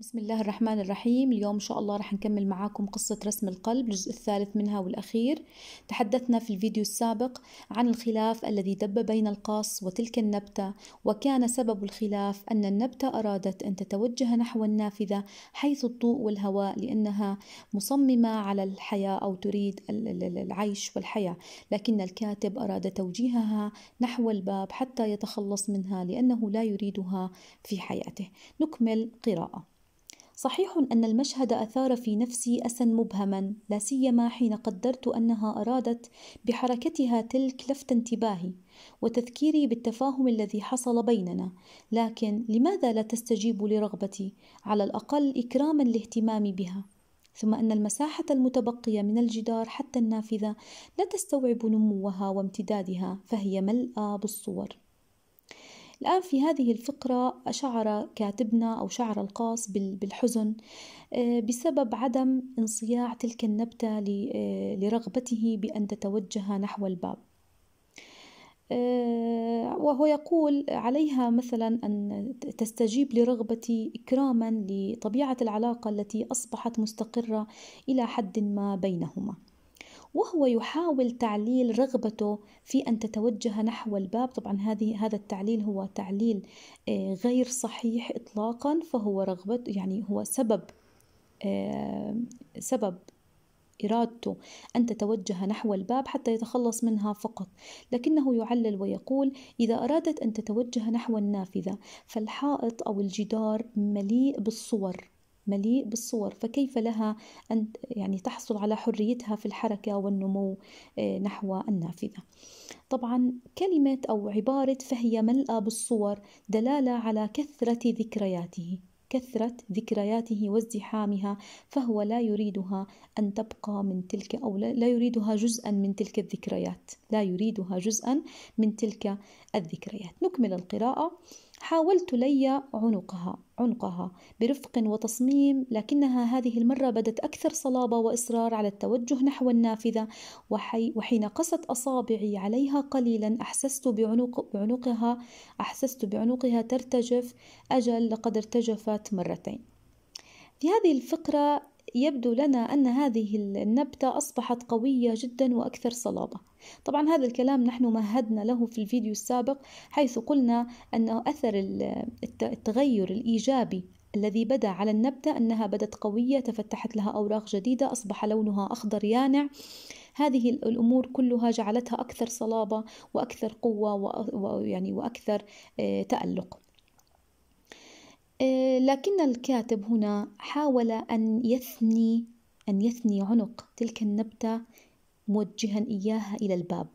بسم الله الرحمن الرحيم اليوم إن شاء الله رح نكمل معاكم قصة رسم القلب الجزء الثالث منها والأخير تحدثنا في الفيديو السابق عن الخلاف الذي دب بين القاص وتلك النبتة وكان سبب الخلاف أن النبتة أرادت أن تتوجه نحو النافذة حيث الضوء والهواء لأنها مصممة على الحياة أو تريد العيش والحياة لكن الكاتب أراد توجيهها نحو الباب حتى يتخلص منها لأنه لا يريدها في حياته نكمل قراءة صحيح أن المشهد أثار في نفسي أسا مبهما لا سيما حين قدرت أنها أرادت بحركتها تلك لفت انتباهي وتذكيري بالتفاهم الذي حصل بيننا لكن لماذا لا تستجيب لرغبتي على الأقل إكراما لاهتمامي بها ثم أن المساحة المتبقية من الجدار حتى النافذة لا تستوعب نموها وامتدادها فهي ملأى بالصور الآن في هذه الفقرة شعر كاتبنا أو شعر القاص بالحزن آه، بسبب عدم انصياع تلك النبتة آه، لرغبته بأن تتوجه نحو الباب آه، وهو يقول عليها مثلا أن تستجيب لرغبتي إكراما لطبيعة العلاقة التي أصبحت مستقرة إلى حد ما بينهما وهو يحاول تعليل رغبته في أن تتوجه نحو الباب طبعا هذه هذا التعليل هو تعليل آه، غير صحيح إطلاقا فهو رغبه يعني هو سبب آه، سبب إرادته أن تتوجه نحو الباب حتى يتخلص منها فقط لكنه يعلل ويقول إذا أرادت أن تتوجه نحو النافذة فالحائط أو الجدار مليء بالصور مليء بالصور فكيف لها أن يعني تحصل على حريتها في الحركة والنمو آه، نحو النافذة طبعا كلمة أو عبارة فهي ملأى بالصور دلالة على كثرة ذكرياته كثرة ذكرياته وازدحامها فهو لا يريدها أن تبقى من تلك أو لا يريدها جزءا من تلك الذكريات لا يريدها جزءا من تلك الذكريات نكمل القراءة حاولت لي عنقها عنقها برفق وتصميم لكنها هذه المرة بدت أكثر صلابة وإصرار على التوجه نحو النافذة وحي وحين قست أصابعي عليها قليلا أحسست بعنق بعنقها أحسست بعنقها ترتجف أجل لقد ارتجفت مرتين في هذه الفقرة يبدو لنا أن هذه النبتة أصبحت قوية جدا وأكثر صلابة طبعا هذا الكلام نحن مهدنا له في الفيديو السابق حيث قلنا أن أثر التغير الإيجابي الذي بدا على النبتة أنها بدت قوية تفتحت لها أوراق جديدة أصبح لونها أخضر يانع هذه الأمور كلها جعلتها أكثر صلابة وأكثر قوة ويعني وأكثر آه، تألق آه، لكن الكاتب هنا حاول أن يثني أن يثني عنق تلك النبتة موجها إياها إلى الباب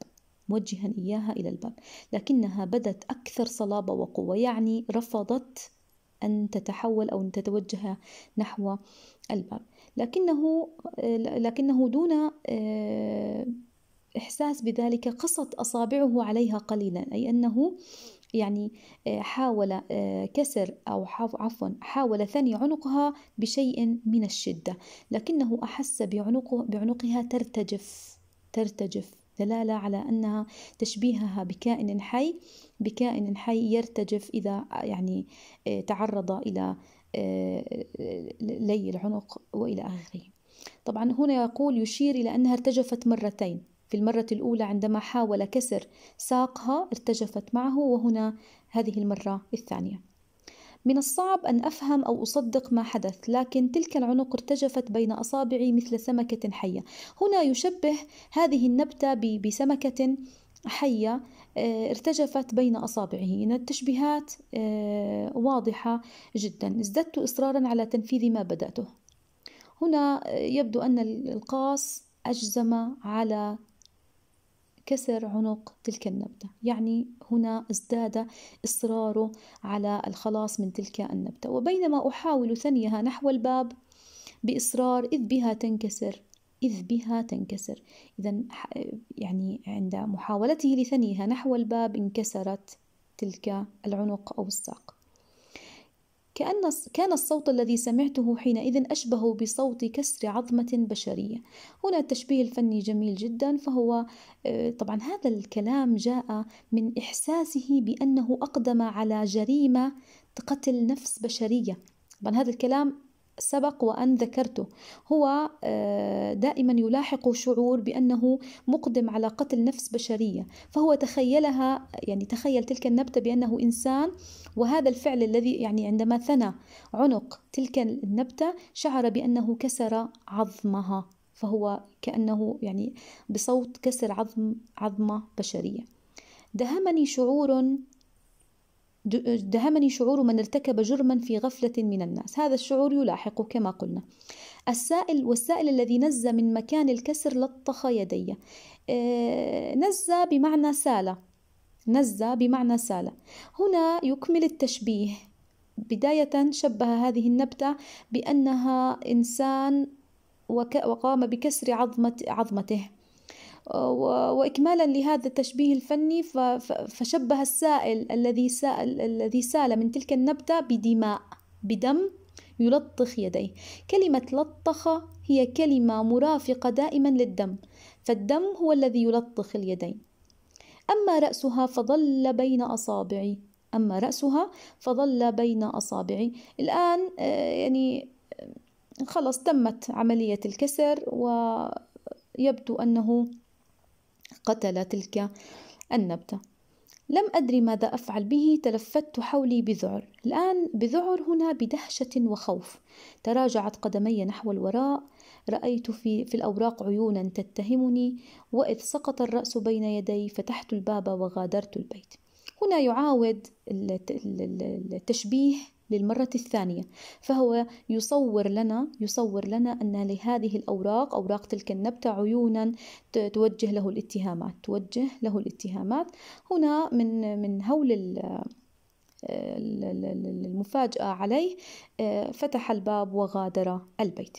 موجها إياها إلى الباب لكنها بدت أكثر صلابة وقوة يعني رفضت أن تتحول أو أن تتوجه نحو الباب لكنه لكنه دون آه، إحساس بذلك قصت أصابعه عليها قليلا أي أنه يعني آه، حاول آه، كسر أو عفوا حاول ثني عنقها بشيء من الشدة لكنه أحس بعنقه بعنقها ترتجف ترتجف دلالة على أنها تشبيهها بكائن حي بكائن حي يرتجف إذا يعني آه، تعرض إلى آه، لي العنق وإلى آخره طبعا هنا يقول يشير إلى أنها ارتجفت مرتين في المرة الأولى عندما حاول كسر ساقها ارتجفت معه وهنا هذه المرة الثانية من الصعب أن أفهم أو أصدق ما حدث لكن تلك العنق ارتجفت بين أصابعي مثل سمكة حية هنا يشبه هذه النبتة بسمكة حية آه، ارتجفت بين أصابعه إن التشبيهات آه، واضحة جدا ازددت إصرارا على تنفيذ ما بدأته هنا آه، يبدو أن القاص أجزم على كسر عنق تلك النبتة يعني هنا ازداد إصراره على الخلاص من تلك النبتة وبينما أحاول ثنيها نحو الباب بإصرار إذ بها تنكسر إذ بها تنكسر إذا يعني عند محاولته لثنيها نحو الباب انكسرت تلك العنق أو الساق كأن كان الصوت الذي سمعته حينئذ أشبه بصوت كسر عظمة بشرية هنا التشبيه الفني جميل جدا فهو آه، طبعا هذا الكلام جاء من إحساسه بأنه أقدم على جريمة قتل نفس بشرية طبعا هذا الكلام سبق وأن ذكرته هو آه، دائما يلاحق شعور بأنه مقدم على قتل نفس بشرية فهو تخيلها يعني تخيل تلك النبتة بأنه إنسان وهذا الفعل الذي يعني عندما ثنى عنق تلك النبتة شعر بأنه كسر عظمها فهو كأنه يعني بصوت كسر عظم عظمة بشرية دهمني شعور دهمني شعور من ارتكب جرما في غفلة من الناس هذا الشعور يلاحق كما قلنا السائل والسائل الذي نز من مكان الكسر لطخ يدي آه، نز بمعنى سالة نز بمعنى سالة هنا يكمل التشبيه بداية شبه هذه النبتة بأنها إنسان وقام بكسر عظمة عظمته واكمالا لهذا التشبيه الفني فشبه السائل الذي سال الذي سال من تلك النبته بدماء بدم يلطخ يديه كلمه لطخ هي كلمه مرافقه دائما للدم فالدم هو الذي يلطخ اليدين اما راسها فظل بين اصابعي اما راسها فظل بين اصابعي الان آه، يعني خلص تمت عمليه الكسر ويبدو أنه قتل تلك النبتة لم أدري ماذا أفعل به تلفت حولي بذعر الآن بذعر هنا بدهشة وخوف تراجعت قدمي نحو الوراء رأيت في, في الأوراق عيونا تتهمني وإذ سقط الرأس بين يدي فتحت الباب وغادرت البيت هنا يعاود التشبيه للمرة الثانية فهو يصور لنا يصور لنا أن لهذه الأوراق أوراق تلك النبتة عيونا توجه له الاتهامات توجه له الاتهامات هنا من من هول المفاجأة عليه آه، فتح الباب وغادر البيت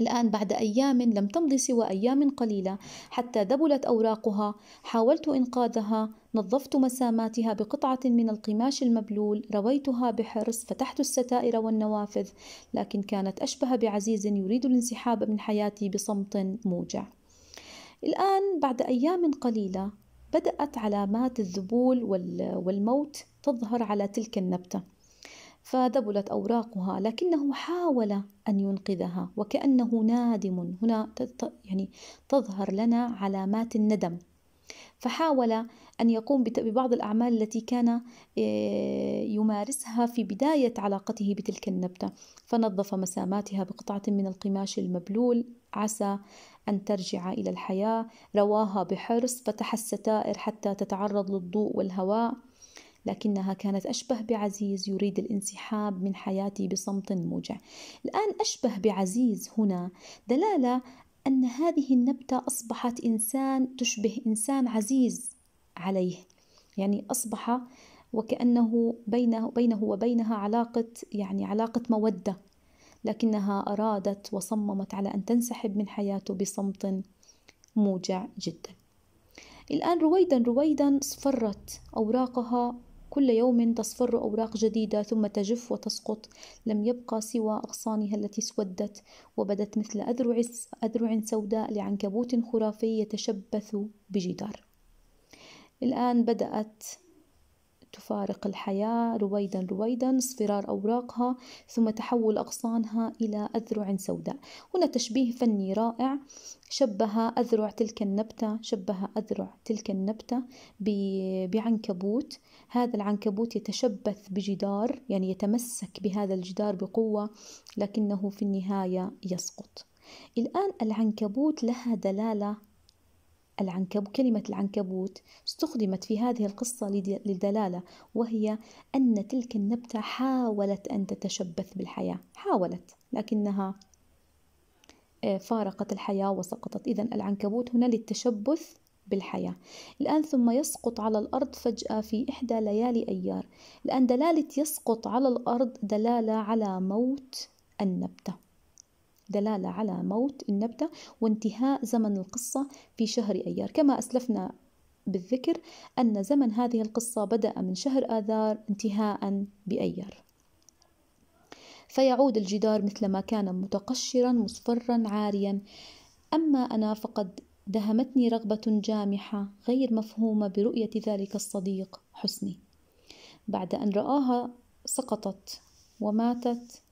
الآن بعد أيام لم تمض سوى أيام قليلة حتى ذبلت أوراقها حاولت إنقاذها نظفت مساماتها بقطعة من القماش المبلول رويتها بحرص فتحت الستائر والنوافذ لكن كانت أشبه بعزيز يريد الانسحاب من حياتي بصمت موجع الآن بعد أيام قليلة بدأت علامات الذبول والموت تظهر على تلك النبته فذبلت أوراقها لكنه حاول أن ينقذها وكأنه نادم هنا يعني تظهر لنا علامات الندم فحاول أن يقوم ببعض الأعمال التي كان آه، يمارسها في بداية علاقته بتلك النبتة فنظف مساماتها بقطعة من القماش المبلول عسى أن ترجع إلى الحياة رواها بحرص فتح الستائر حتى تتعرض للضوء والهواء لكنها كانت أشبه بعزيز يريد الانسحاب من حياتي بصمت موجع الآن أشبه بعزيز هنا دلالة أن هذه النبتة أصبحت إنسان تشبه إنسان عزيز عليه يعني أصبح وكأنه بينه, بينه وبينها علاقة يعني علاقة مودة لكنها أرادت وصممت على أن تنسحب من حياته بصمت موجع جدا الآن رويدا رويدا صفرت أوراقها كل يوم تصفر أوراق جديدة ثم تجف وتسقط لم يبقى سوى أغصانها التي اسودت وبدت مثل أذرع, أذرع سوداء لعنكبوت خرافي يتشبث بجدار الآن بدأت تفارق الحياة رويدا رويدا اصفرار أوراقها ثم تحول أغصانها إلى أذرع سوداء هنا تشبيه فني رائع شبه أذرع تلك النبتة شبه أذرع تلك النبتة بعنكبوت هذا العنكبوت يتشبث بجدار يعني يتمسك بهذا الجدار بقوة لكنه في النهاية يسقط الآن العنكبوت لها دلالة العنكب كلمة العنكبوت استخدمت في هذه القصة للدلالة وهي أن تلك النبتة حاولت أن تتشبث بالحياة حاولت لكنها آه، فارقت الحياة وسقطت إذا العنكبوت هنا للتشبث بالحياة الآن ثم يسقط على الأرض فجأة في إحدى ليالي أيار الآن دلالة يسقط على الأرض دلالة على موت النبته دلالة على موت النبتة وانتهاء زمن القصة في شهر أيار كما أسلفنا بالذكر أن زمن هذه القصة بدأ من شهر آذار انتهاء بأيار فيعود الجدار مثل ما كان متقشرا مصفرا عاريا أما أنا فقد دهمتني رغبة جامحة غير مفهومة برؤية ذلك الصديق حسني بعد أن رآها سقطت وماتت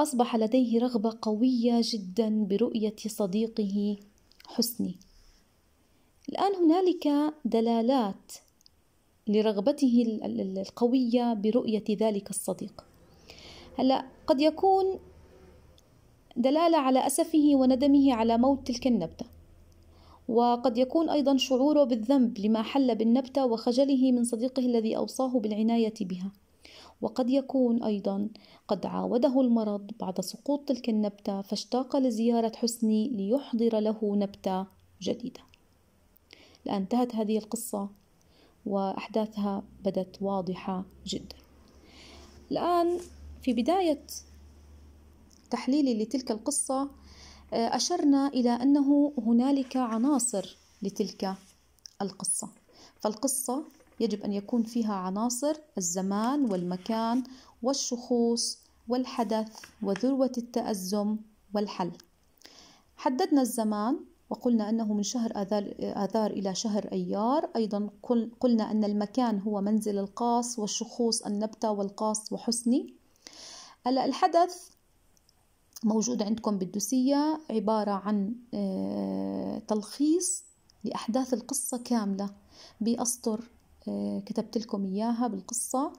أصبح لديه رغبة قوية جدا برؤية صديقه حسني. الآن هنالك دلالات لرغبته القوية برؤية ذلك الصديق. هلا قد يكون دلالة على أسفه وندمه على موت تلك النبتة. وقد يكون أيضا شعوره بالذنب لما حل بالنبتة وخجله من صديقه الذي أوصاه بالعناية بها. وقد يكون أيضا قد عاوده المرض بعد سقوط تلك النبتة فاشتاق لزيارة حسني ليحضر له نبتة جديدة الآن انتهت هذه القصة وأحداثها بدت واضحة جدا الآن في بداية تحليلي لتلك القصة آه، أشرنا إلى أنه هنالك عناصر لتلك القصة فالقصة يجب أن يكون فيها عناصر الزمان والمكان والشخوص والحدث وذروة التأزم والحل حددنا الزمان وقلنا أنه من شهر آذار, إلى شهر أيار أيضا قلنا أن المكان هو منزل القاص والشخوص النبتة والقاص وحسني الحدث موجود عندكم بالدوسية عبارة عن آه، تلخيص لأحداث القصة كاملة بأسطر آه، كتبت لكم إياها بالقصة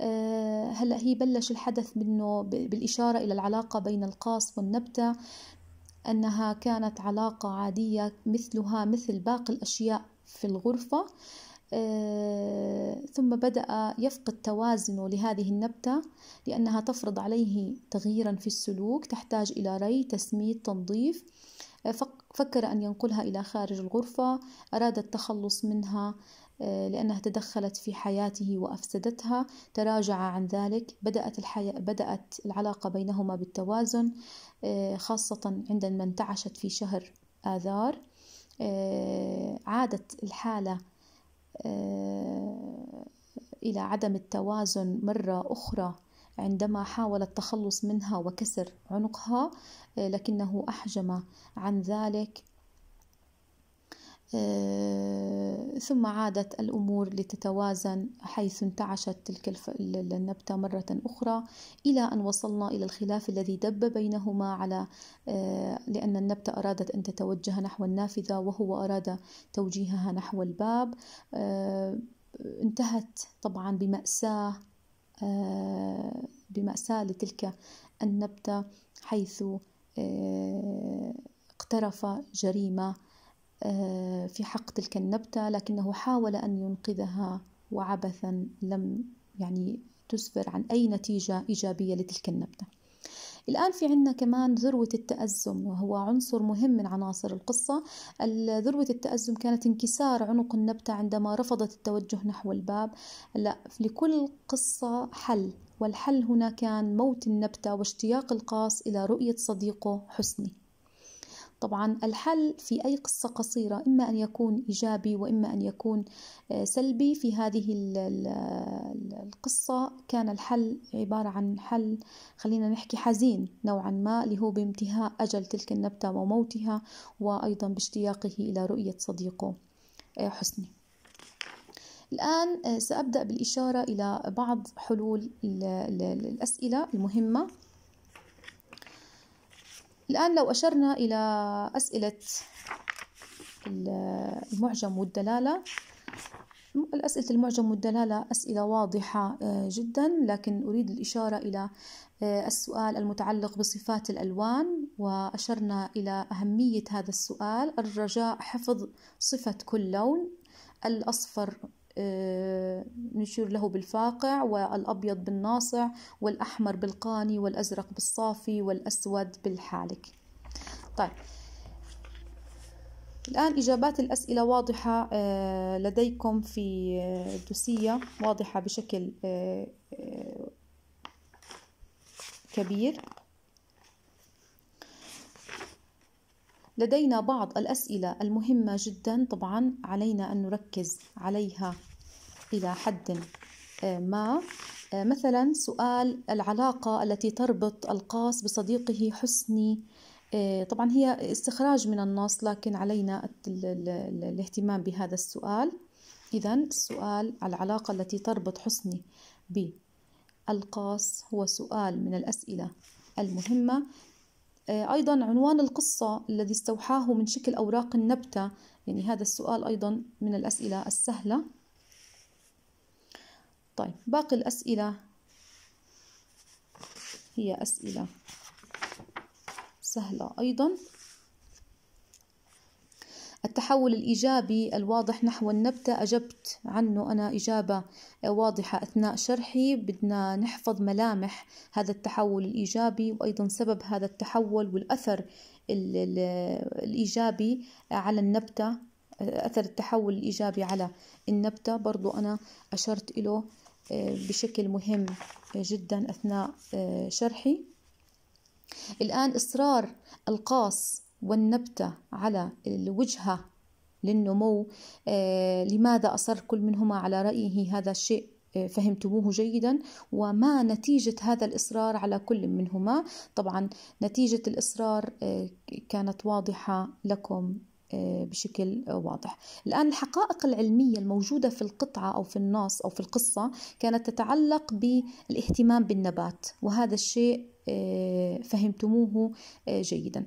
آه، هلا هي بلش الحدث منه بالإشارة إلى العلاقة بين القاص والنبتة أنها كانت علاقة عادية مثلها مثل باقي الأشياء في الغرفة آه، ثم بدأ يفقد توازنه لهذه النبتة لأنها تفرض عليه تغييرا في السلوك تحتاج إلى ري تسميد تنظيف فكر أن ينقلها إلى خارج الغرفة أراد التخلص منها آه، لأنها تدخلت في حياته وأفسدتها تراجع عن ذلك بدأت, الحياة بدأت العلاقة بينهما بالتوازن آه، خاصة عندما انتعشت في شهر آذار آه، عادت الحالة إلى عدم التوازن مرة أخرى عندما حاول التخلص منها وكسر عنقها لكنه أحجم عن ذلك آه، ثم عادت الأمور لتتوازن حيث انتعشت تلك النبتة مرة أخرى إلى أن وصلنا إلى الخلاف الذي دب بينهما على آه، لأن النبتة أرادت أن تتوجه نحو النافذة وهو أراد توجيهها نحو الباب آه، انتهت طبعا بمأساة بمأساة لتلك النبتة حيث اقترف جريمة آه، في حق تلك النبتة لكنه حاول أن ينقذها وعبثا لم يعني تسفر عن أي نتيجة إيجابية لتلك النبتة الآن في عندنا كمان ذروة التأزم وهو عنصر مهم من عناصر القصة ذروة التأزم كانت انكسار عنق النبتة عندما رفضت التوجه نحو الباب لا لكل قصة حل والحل هنا كان موت النبتة واشتياق القاص إلى رؤية صديقه حسني طبعا الحل في أي قصة قصيرة إما أن يكون إيجابي وإما أن يكون آه، سلبي في هذه القصة كان الحل عبارة عن حل خلينا نحكي حزين نوعا ما اللي هو بانتهاء أجل تلك النبتة وموتها وأيضا باشتياقه إلى رؤية صديقه آه، حسني الآن آه، سأبدأ بالإشارة إلى بعض حلول الأسئلة المهمة الآن لو أشرنا إلى أسئلة المعجم والدلالة الأسئلة المعجم والدلالة أسئلة واضحة آه، جدا لكن أريد الإشارة إلى آه، السؤال المتعلق بصفات الألوان وأشرنا إلى أهمية هذا السؤال الرجاء حفظ صفة كل لون الأصفر آه، نشير له بالفاقع والأبيض بالناصع والأحمر بالقاني والأزرق بالصافي والأسود بالحالك طيب الآن إجابات الأسئلة واضحة آه، لديكم في الدوسية واضحة بشكل آه، كبير لدينا بعض الأسئلة المهمة جدا طبعا علينا أن نركز عليها إلى حد ما مثلا سؤال العلاقة التي تربط القاص بصديقه حسني طبعا هي استخراج من النص لكن علينا الاهتمام بهذا السؤال إذا السؤال العلاقة التي تربط حسني بالقاص هو سؤال من الأسئلة المهمة آه، أيضا عنوان القصة الذي استوحاه من شكل أوراق النبتة يعني هذا السؤال أيضا من الأسئلة السهلة طيب باقي الأسئلة هي أسئلة سهلة أيضا التحول الإيجابي الواضح نحو النبتة أجبت عنه أنا إجابة واضحة أثناء شرحي بدنا نحفظ ملامح هذا التحول الإيجابي وأيضا سبب هذا التحول والأثر الإيجابي على النبتة أثر التحول الإيجابي على النبتة برضو أنا أشرت له آه، بشكل مهم جدا أثناء آه، شرحي الآن إصرار القاص والنبتة على الوجهة للنمو آه، لماذا أصر كل منهما على رأيه هذا الشيء آه، فهمتموه جيدا وما نتيجة هذا الإصرار على كل منهما طبعا نتيجة الإصرار آه، كانت واضحة لكم بشكل واضح الآن الحقائق العلمية الموجودة في القطعة أو في النص أو في القصة كانت تتعلق بالاهتمام بالنبات وهذا الشيء فهمتموه جيداً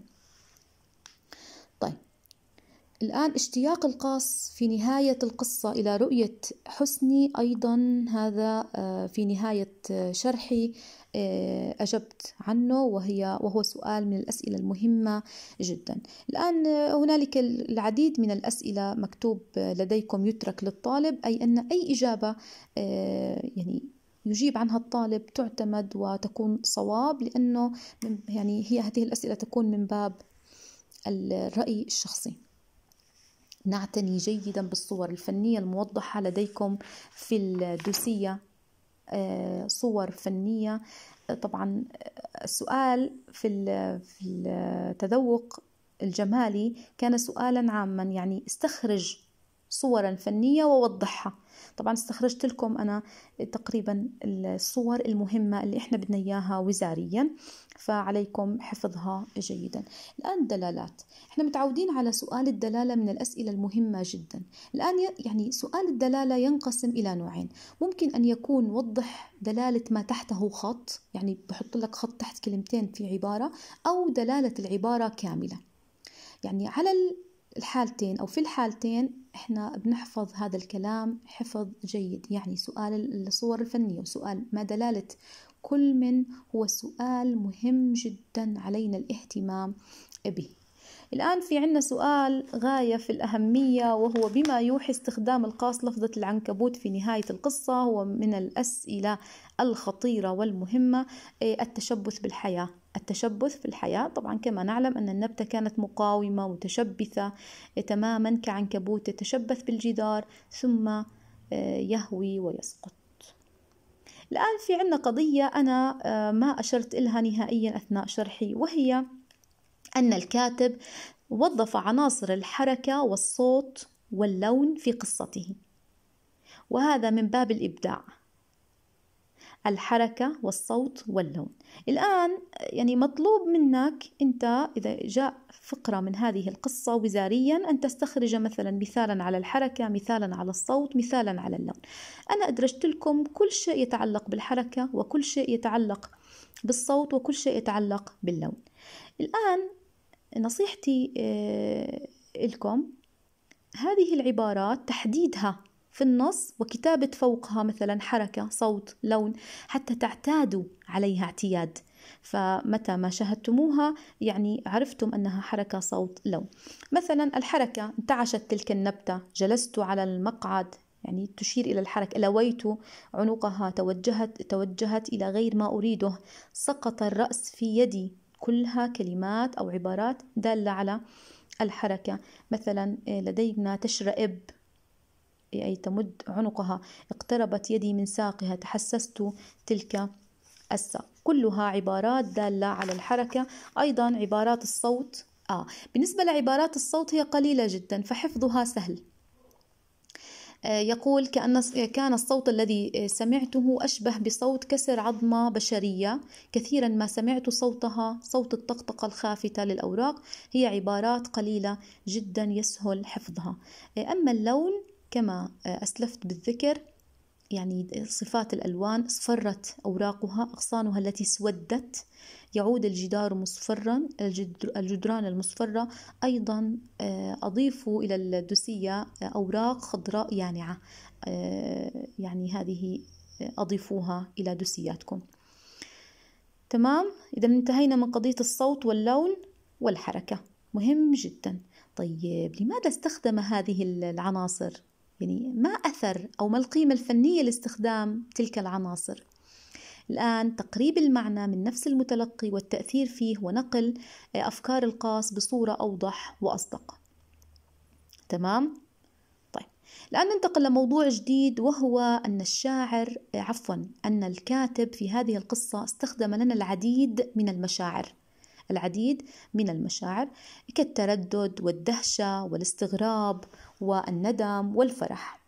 الآن اشتياق القاص في نهاية القصة إلى رؤية حسني أيضا هذا آه، في نهاية آه، شرحي آه، أجبت عنه وهي وهو سؤال من الأسئلة المهمة جدا الآن هنالك العديد من الأسئلة مكتوب لديكم يترك للطالب أي أن أي إجابة يعني يجيب عنها الطالب تعتمد وتكون صواب لأنه يعني هي هذه الأسئلة تكون من باب الرأي الشخصي نعتني جيدا بالصور الفنية الموضحة لديكم في الدوسية آه، صور فنية آه، طبعا السؤال آه، في التذوق الجمالي كان سؤالا عاما يعني استخرج صورا فنية ووضحها طبعا استخرجت لكم أنا تقريبا الصور المهمة اللي إحنا بدنا إياها وزاريا فعليكم حفظها جيدا الآن الدلالات إحنا متعودين على سؤال الدلالة من الأسئلة المهمة جدا الآن يعني سؤال الدلالة ينقسم إلى نوعين ممكن أن يكون وضح دلالة ما تحته خط يعني بحط لك خط تحت كلمتين في عبارة أو دلالة العبارة كاملة يعني على الحالتين أو في الحالتين إحنا بنحفظ هذا الكلام حفظ جيد يعني سؤال الصور الفنية وسؤال ما دلالة كل من هو سؤال مهم جدا علينا الاهتمام به الآن في عنا سؤال غاية في الأهمية وهو بما يوحي استخدام القاص لفظة العنكبوت في نهاية القصة هو من الأسئلة الخطيرة والمهمة إيه، التشبث بالحياة التشبث في الحياة طبعا كما نعلم أن النبتة كانت مقاومة متشبثة تماما كعنكبوت تتشبث بالجدار ثم آه، يهوي ويسقط الآن في عنا قضية أنا آه، ما أشرت إلها نهائيا أثناء شرحي وهي أن الكاتب وظف عناصر الحركة والصوت واللون في قصته وهذا من باب الإبداع الحركة والصوت واللون الآن يعني مطلوب منك أنت إذا جاء فقرة من هذه القصة وزاريا أن تستخرج مثلا مثالا على الحركة مثالا على الصوت مثالا على اللون أنا أدرجت لكم كل شيء يتعلق بالحركة وكل شيء يتعلق بالصوت وكل شيء يتعلق باللون الآن نصيحتي آه، لكم هذه العبارات تحديدها في النص وكتابة فوقها مثلا حركة صوت لون حتى تعتادوا عليها اعتياد فمتى ما شاهدتموها يعني عرفتم أنها حركة صوت لون مثلا الحركة انتعشت تلك النبتة جلست على المقعد يعني تشير إلى الحركة لويت عنقها توجهت توجهت إلى غير ما أريده سقط الرأس في يدي كلها كلمات أو عبارات دالة على الحركة مثلا إيه، لدينا تشرئب أي تمد عنقها اقتربت يدي من ساقها تحسست تلك الساق كلها عبارات دالة على الحركة أيضا عبارات الصوت آه بالنسبة لعبارات الصوت هي قليلة جدا فحفظها سهل آه، يقول كأن كان الصوت الذي آه، سمعته أشبه بصوت كسر عظمة بشرية كثيرا ما سمعت صوتها صوت الطقطقة الخافتة للأوراق هي عبارات قليلة جدا يسهل حفظها آه، أما اللون كما آه، أسلفت بالذكر يعني صفات الألوان اصفرت أوراقها أغصانها التي اسودت يعود الجدار مصفرا الجدران المصفرة أيضا آه، أضيفوا إلى الدوسية آه، أوراق خضراء يانعة يعني هذه أضيفوها إلى دوسياتكم تمام إذا انتهينا من قضية الصوت واللون والحركة مهم جدا طيب لماذا استخدم هذه العناصر يعني ما أثر أو ما القيمة الفنية لاستخدام تلك العناصر الآن تقريب المعنى من نفس المتلقي والتأثير فيه ونقل آه، أفكار القاص بصورة أوضح وأصدق تمام؟ طيب الآن ننتقل لموضوع جديد وهو أن الشاعر آه، عفوا أن الكاتب في هذه القصة استخدم لنا العديد من المشاعر العديد من المشاعر كالتردد والدهشة والاستغراب والندم والفرح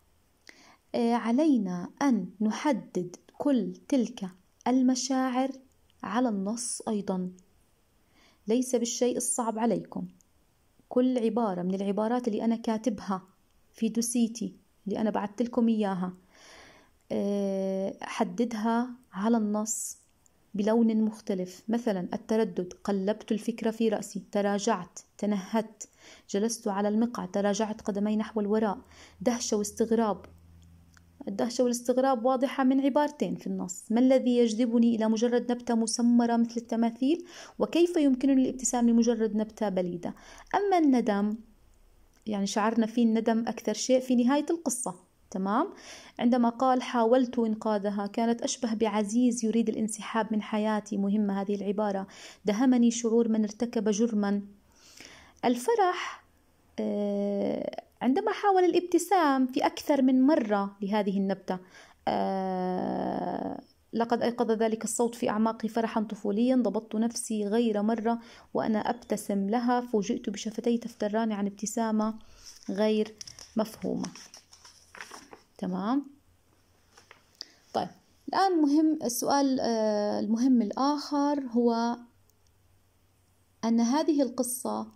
آه، علينا أن نحدد كل تلك المشاعر على النص أيضا ليس بالشيء الصعب عليكم كل عبارة من العبارات اللي أنا كاتبها في دوسيتي اللي أنا بعثت لكم إياها آه، حددها على النص بلون مختلف مثلا التردد قلبت الفكرة في رأسي تراجعت تنهدت جلست على المقعد تراجعت قدمي نحو الوراء دهشة واستغراب الدهشة والاستغراب واضحة من عبارتين في النص ما الذي يجذبني إلى مجرد نبتة مسمرة مثل التماثيل وكيف يمكنني الابتسام لمجرد نبتة بليدة أما الندم يعني شعرنا فيه الندم أكثر شيء في نهاية القصة تمام عندما قال حاولت إنقاذها كانت أشبه بعزيز يريد الانسحاب من حياتي مهمة هذه العبارة دهمني شعور من ارتكب جرما الفرح آه، عندما حاول الابتسام في أكثر من مرة لهذه النبتة آه، لقد أيقظ ذلك الصوت في أعماقي فرحا طفوليا ضبطت نفسي غير مرة وأنا أبتسم لها فوجئت بشفتي تفتران عن ابتسامة غير مفهومة تمام طيب الآن مهم السؤال آه، المهم الآخر هو أن هذه القصة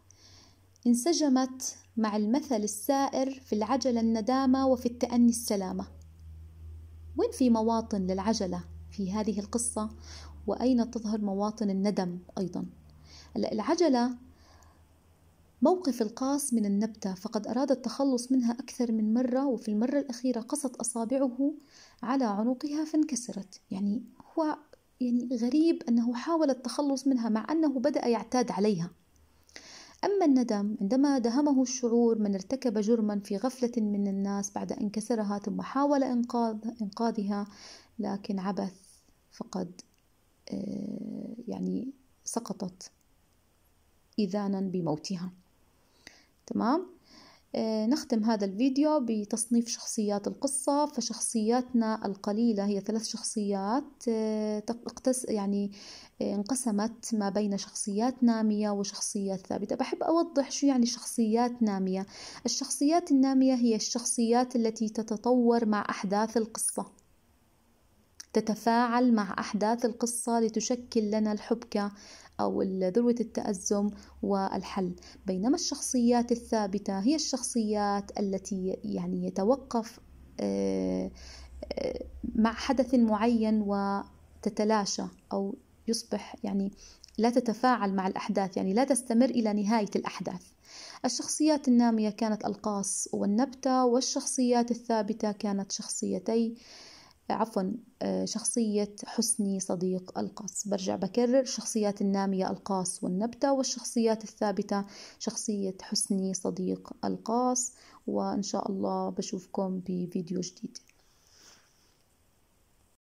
انسجمت مع المثل السائر في العجلة الندامة وفي التأني السلامة وين في مواطن للعجلة في هذه القصة وأين تظهر مواطن الندم أيضا العجلة موقف القاس من النبتة فقد أراد التخلص منها أكثر من مرة وفي المرة الأخيرة قصت أصابعه على عنقها فانكسرت يعني هو يعني غريب أنه حاول التخلص منها مع أنه بدأ يعتاد عليها أما الندم عندما دهمه الشعور من ارتكب جرما في غفلة من الناس بعد أن كسرها ثم حاول إنقاذ إنقاذها لكن عبث فقد آه، يعني سقطت إذانا بموتها تمام آه، نختم هذا الفيديو بتصنيف شخصيات القصة فشخصياتنا القليلة هي ثلاث شخصيات آه، اقتس يعني آه، انقسمت ما بين شخصيات نامية وشخصيات ثابتة بحب أوضح شو يعني شخصيات نامية الشخصيات النامية هي الشخصيات التي تتطور مع أحداث القصة تتفاعل مع أحداث القصة لتشكل لنا الحبكة أو ذروة التأزم والحل بينما الشخصيات الثابتة هي الشخصيات التي يعني يتوقف آه، آه، مع حدث معين وتتلاشى أو يصبح يعني لا تتفاعل مع الأحداث يعني لا تستمر إلى نهاية الأحداث الشخصيات النامية كانت القاص والنبتة والشخصيات الثابتة كانت شخصيتي عفوا آه، شخصية حسني صديق القاص برجع بكرر شخصيات النامية القاص والنبتة والشخصيات الثابتة شخصية حسني صديق القاص وإن شاء الله بشوفكم بفيديو جديد